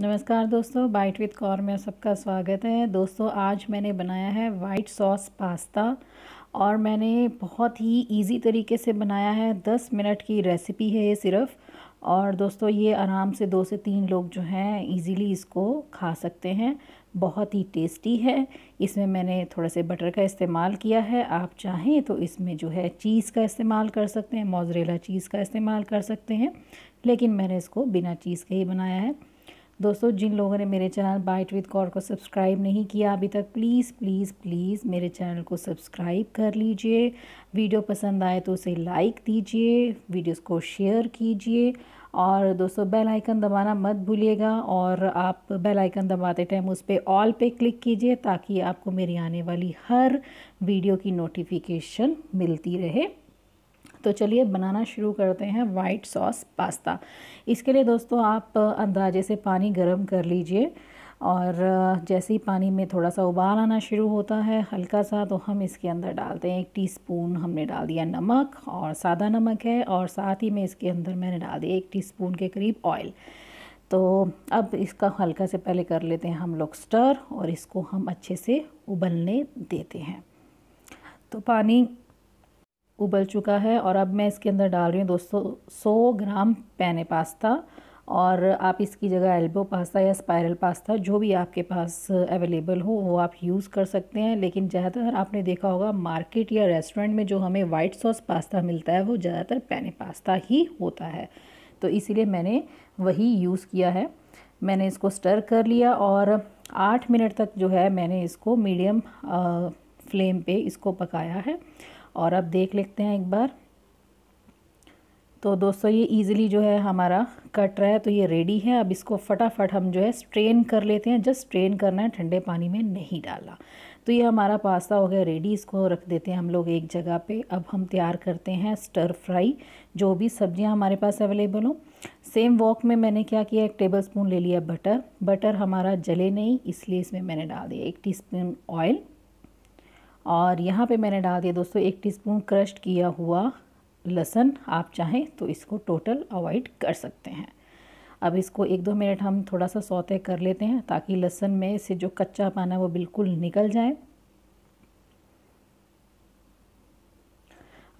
नमस्कार दोस्तों bite with Kaur में सबका स्वागत है दोस्तों आज मैंने बनाया है वाइट सॉस पास्ता और मैंने बहुत ही इजी तरीके से बनाया है दस मिनट की रेसिपी है ये सिर्फ और दोस्तों ये आराम से दो से तीन लोग जो हैं इजीली इसको खा सकते हैं बहुत ही टेस्टी है इसमें मैंने थोड़ा से बटर का इस्तेमाल किया है आप चाहें तो इसमें जो है चीज़ का इस्तेमाल कर सकते हैं मोजरेला चीज़ का इस्तेमाल कर सकते हैं लेकिन मैंने इसको बिना चीज़ के ही बनाया है दोस्तों जिन लोगों ने मेरे चैनल बाइट विद कॉर को सब्सक्राइब नहीं किया अभी तक प्लीज़ प्लीज़ प्लीज़ मेरे चैनल को सब्सक्राइब कर लीजिए वीडियो पसंद आए तो उसे लाइक दीजिए वीडियोस को शेयर कीजिए और दोस्तों बेल आइकन दबाना मत भूलिएगा और आप बेल आइकन दबाते टाइम उस पर ऑल पे क्लिक कीजिए ताकि आपको मेरी आने वाली हर वीडियो की नोटिफिकेशन मिलती रहे तो चलिए बनाना शुरू करते हैं वाइट सॉस पास्ता इसके लिए दोस्तों आप अंदाजे से पानी गर्म कर लीजिए और जैसे ही पानी में थोड़ा सा उबाल आना शुरू होता है हल्का सा तो हम इसके अंदर डालते हैं एक टीस्पून हमने डाल दिया नमक और सादा नमक है और साथ ही में इसके अंदर मैंने डाल दिया एक टीस्पून के करीब ऑयल तो अब इसका हल्का से पहले कर लेते हैं हम लोग स्टर और इसको हम अच्छे से उबलने देते हैं तो पानी उबल चुका है और अब मैं इसके अंदर डाल रही हूँ दोस्तों सौ ग्राम पैने पास्ता और आप इसकी जगह एल्बो पास्ता या स्पायरल पास्ता जो भी आपके पास अवेलेबल हो वो आप यूज़ कर सकते हैं लेकिन ज़्यादातर आपने देखा होगा मार्केट या रेस्टोरेंट में जो हमें वाइट सॉस पास्ता मिलता है वो ज़्यादातर पैने पास्ता ही होता है तो इसीलिए मैंने वही यूज़ किया है मैंने इसको स्टर कर लिया और आठ मिनट तक जो है मैंने इसको मीडियम फ्लेम पे इसको पकाया है और अब देख लेते हैं एक बार तो दोस्तों ये इजीली जो है हमारा कट रहा है तो ये रेडी है अब इसको फटाफट हम जो है स्ट्रेन कर लेते हैं जस्ट स्ट्रेन करना है ठंडे पानी में नहीं डालना तो ये हमारा पास्ता हो गया रेडी इसको रख देते हैं हम लोग एक जगह पे अब हम तैयार करते हैं स्टर फ्राई जो भी सब्जियां हमारे पास अवेलेबल हों सेम वॉक में मैंने क्या किया एक टेबल स्पून ले लिया बटर बटर हमारा जले नहीं इसलिए इसमें मैंने डाल दिया एक टी ऑयल और यहाँ पे मैंने डाल दिया दोस्तों एक टीस्पून क्रश्ड किया हुआ लहसन आप चाहें तो इसको टोटल अवॉइड कर सकते हैं अब इसको एक दो मिनट हम थोड़ा सा सौते कर लेते हैं ताकि लहसन में से जो कच्चा पाना वो बिल्कुल निकल जाए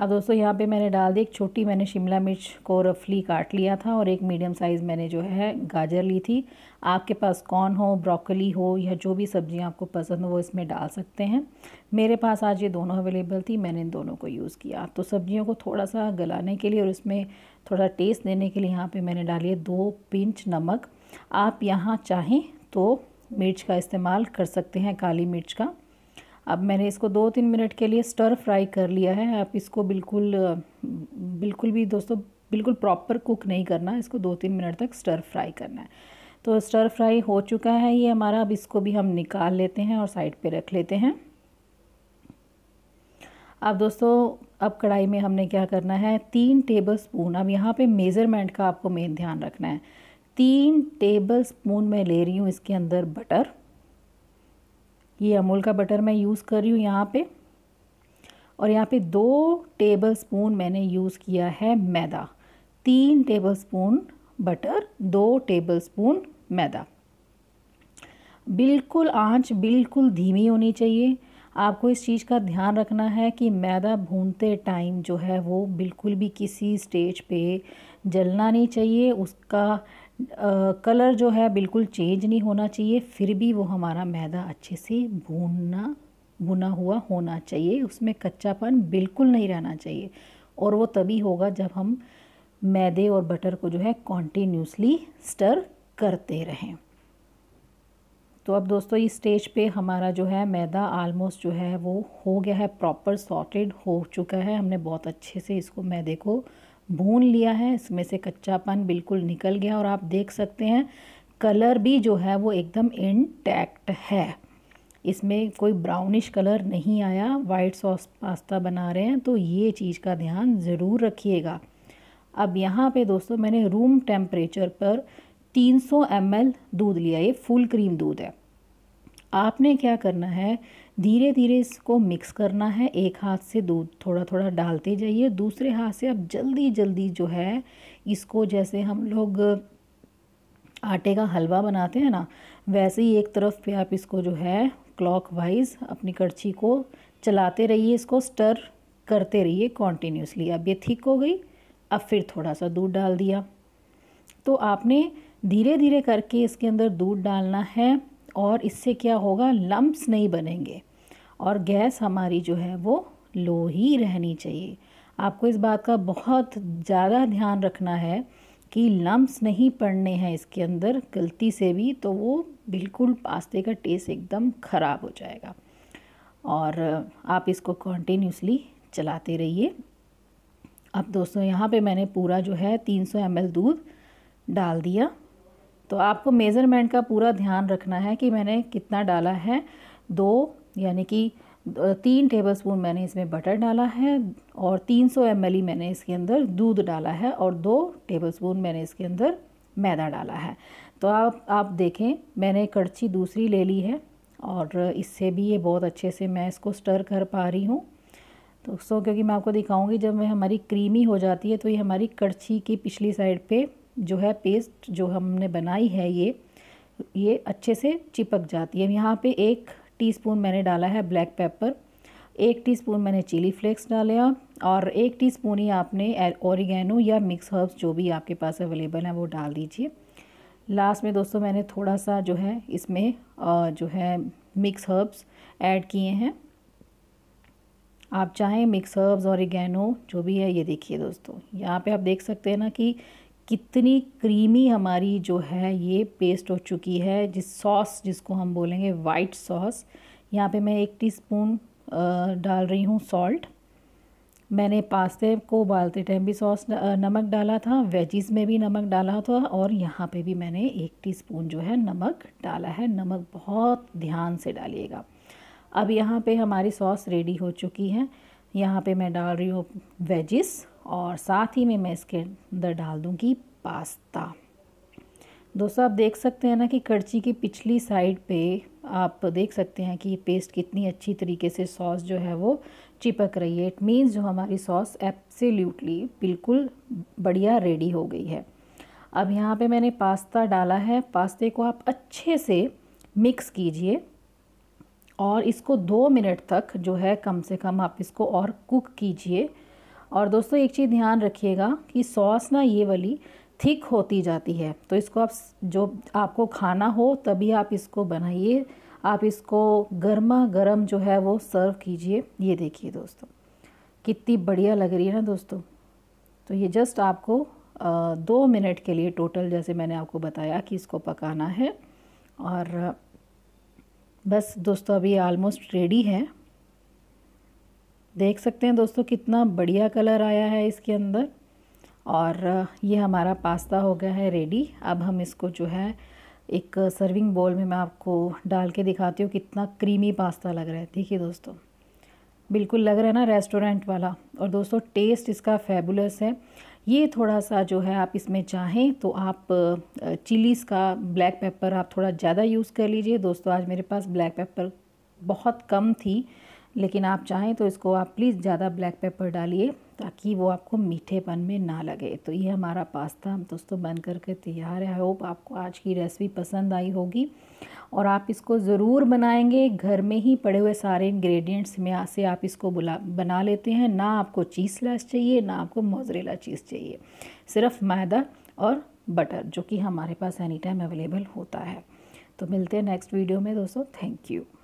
अब दोस्तों यहाँ पे मैंने डाल दी एक छोटी मैंने शिमला मिर्च को रफली काट लिया था और एक मीडियम साइज़ मैंने जो है गाजर ली थी आपके पास कॉर्न हो ब्रोकली हो या जो भी सब्ज़ियाँ आपको पसंद हो वो इसमें डाल सकते हैं मेरे पास आज ये दोनों अवेलेबल थी मैंने इन दोनों को यूज़ किया तो सब्जियों को थोड़ा सा गलाने के लिए और इसमें थोड़ा टेस्ट देने के लिए यहाँ पर मैंने डाली है दो पिंच नमक आप यहाँ चाहें तो मिर्च का इस्तेमाल कर सकते हैं काली मिर्च का अब मैंने इसको दो तीन मिनट के लिए स्टर फ्राई कर लिया है आप इसको बिल्कुल बिल्कुल भी दोस्तों बिल्कुल प्रॉपर कुक नहीं करना इसको दो तीन मिनट तक स्टर फ्राई करना है तो स्टर फ्राई हो चुका है ये हमारा अब इसको भी हम निकाल लेते हैं और साइड पे रख लेते हैं अब दोस्तों अब कढ़ाई में हमने क्या करना है तीन टेबल स्पून अब यहाँ पे मेज़रमेंट का आपको मेन ध्यान रखना है तीन टेबल स्पून मैं ले रही हूँ इसके अंदर बटर ये अमूल का बटर मैं यूज़ कर रही हूँ यहाँ पे और यहाँ पे दो टेबल स्पून मैंने यूज़ किया है मैदा तीन टेबल स्पून बटर दो टेबल स्पून मैदा बिल्कुल आंच बिल्कुल धीमी होनी चाहिए आपको इस चीज़ का ध्यान रखना है कि मैदा भूनते टाइम जो है वो बिल्कुल भी किसी स्टेज पे जलना नहीं चाहिए उसका कलर जो है बिल्कुल चेंज नहीं होना चाहिए फिर भी वो हमारा मैदा अच्छे से भूनना भुना हुआ होना चाहिए उसमें कच्चापन बिल्कुल नहीं रहना चाहिए और वो तभी होगा जब हम मैदे और बटर को जो है कॉन्टीन्यूसली स्टर करते रहें तो अब दोस्तों इस स्टेज पे हमारा जो है मैदा आलमोस्ट जो है वो हो गया है प्रॉपर सॉटेड हो चुका है हमने बहुत अच्छे से इसको मैदे को भून लिया है इसमें से कच्चापन बिल्कुल निकल गया और आप देख सकते हैं कलर भी जो है वो एकदम इंटैक्ट है इसमें कोई ब्राउनिश कलर नहीं आया वाइट सॉस पास्ता बना रहे हैं तो ये चीज़ का ध्यान ज़रूर रखिएगा अब यहाँ पे दोस्तों मैंने रूम टेम्परेचर पर 300 ml दूध लिया ये फुल क्रीम दूध है आपने क्या करना है धीरे धीरे इसको मिक्स करना है एक हाथ से दूध थोड़ा थोड़ा डालते जाइए दूसरे हाथ से आप जल्दी जल्दी जो है इसको जैसे हम लोग आटे का हलवा बनाते हैं ना वैसे ही एक तरफ पे आप इसको जो है क्लॉक वाइज अपनी कड़छी को चलाते रहिए इसको स्टर करते रहिए कॉन्टीन्यूसली अब ये ठीक हो गई अब फिर थोड़ा सा दूध डाल दिया तो आपने धीरे धीरे करके इसके अंदर दूध डालना है और इससे क्या होगा लम्ब्स नहीं बनेंगे और गैस हमारी जो है वो लो ही रहनी चाहिए आपको इस बात का बहुत ज़्यादा ध्यान रखना है कि लम्ब्स नहीं पड़ने हैं इसके अंदर गलती से भी तो वो बिल्कुल पास्ते का टेस्ट एकदम ख़राब हो जाएगा और आप इसको कॉन्टीन्यूसली चलाते रहिए अब दोस्तों यहाँ पे मैंने पूरा जो है 300 ml दूध डाल दिया तो आपको मेज़रमेंट का पूरा ध्यान रखना है कि मैंने कितना डाला है दो यानी कि तीन टेबलस्पून मैंने इसमें बटर डाला है और 300 सौ ही e मैंने इसके अंदर दूध डाला है और दो टेबलस्पून मैंने इसके अंदर मैदा डाला है तो आप आप देखें मैंने कड़छी दूसरी ले ली है और इससे भी ये बहुत अच्छे से मैं इसको स्टर कर पा रही हूँ तो सो क्योंकि मैं आपको दिखाऊंगी जब हमारी क्रीमी हो जाती है तो ये हमारी कड़छी की पिछली साइड पे जो है पेस्ट जो हमने बनाई है ये ये अच्छे से चिपक जाती है यहाँ पे एक टीस्पून मैंने डाला है ब्लैक पेपर एक टीस्पून मैंने चिली फ्लेक्स डाला और एक टीस्पून ही आपने ओरिगेनो या मिक्स हर्ब्स जो भी आपके पास अवेलेबल हैं वो डाल दीजिए लास्ट में दोस्तों मैंने थोड़ा सा जो है इसमें जो है मिक्स हर्ब्स ऐड किए हैं आप चाहें मिक्स हर्ब्स और इगैनो जो भी है ये देखिए दोस्तों यहाँ पे आप देख सकते हैं ना कि कितनी क्रीमी हमारी जो है ये पेस्ट हो चुकी है जिस सॉस जिसको हम बोलेंगे वाइट सॉस यहाँ पे मैं एक टीस्पून डाल रही हूँ सॉल्ट मैंने पास्ते को उबालते टाइम भी सॉस नमक डाला था वेजीज़ में भी नमक डाला था और यहाँ पे भी मैंने एक टीस्पून जो है नमक डाला है नमक बहुत ध्यान से डालिएगा अब यहाँ पे हमारी सॉस रेडी हो चुकी है यहाँ पे मैं डाल रही हूँ वेजिस और साथ ही में मैं इसके अंदर डाल दूँगी पास्ता दोस्तों आप देख सकते हैं ना कि कड़छी की पिछली साइड पे आप देख सकते हैं कि पेस्ट कितनी अच्छी तरीके से सॉस जो है वो चिपक रही है इट मीन्स जो हमारी सॉस एप्सिल्यूटली बिल्कुल बढ़िया रेडी हो गई है अब यहाँ पे मैंने पास्ता डाला है पास्ते को आप अच्छे से मिक्स कीजिए और इसको दो मिनट तक जो है कम से कम आप इसको और कुक कीजिए और दोस्तों एक चीज़ ध्यान रखिएगा कि सॉस ना ये वाली थिक होती जाती है तो इसको आप जो आपको खाना हो तभी आप इसको बनाइए आप इसको गर्मा गर्म जो है वो सर्व कीजिए ये देखिए दोस्तों कितनी बढ़िया लग रही है ना दोस्तों तो ये जस्ट आपको दो मिनट के लिए टोटल जैसे मैंने आपको बताया कि इसको पकाना है और बस दोस्तों अभी आलमोस्ट रेडी है देख सकते हैं दोस्तों कितना बढ़िया कलर आया है इसके अंदर और ये हमारा पास्ता हो गया है रेडी अब हम इसको जो है एक सर्विंग बोल में मैं आपको डाल के दिखाती हूँ कितना क्रीमी पास्ता लग रहा है देखिए दोस्तों बिल्कुल लग रहा है ना रेस्टोरेंट वाला और दोस्तों टेस्ट इसका फेबुलस है ये थोड़ा सा जो है आप इसमें चाहें तो आप चिलीज़ का ब्लैक पेपर आप थोड़ा ज़्यादा यूज़ कर लीजिए दोस्तों आज मेरे पास ब्लैक पेपर बहुत कम थी लेकिन आप चाहें तो इसको आप प्लीज़ ज़्यादा ब्लैक पेपर डालिए ताकि वो आपको मीठेपन में ना लगे तो ये हमारा पास्ता हम दोस्तों बन करके तैयार है आई होप आपको आज की रेसिपी पसंद आई होगी और आप इसको ज़रूर बनाएंगे घर में ही पड़े हुए सारे इंग्रेडिएंट्स में से आप इसको बुला बना लेते हैं ना आपको चीज़ स्लाइस चाहिए ना आपको मोजरेला चीज़ चाहिए सिर्फ मैदा और बटर जो कि हमारे पास एनी टाइम अवेलेबल होता है तो मिलते हैं नेक्स्ट वीडियो में दोस्तों थैंक यू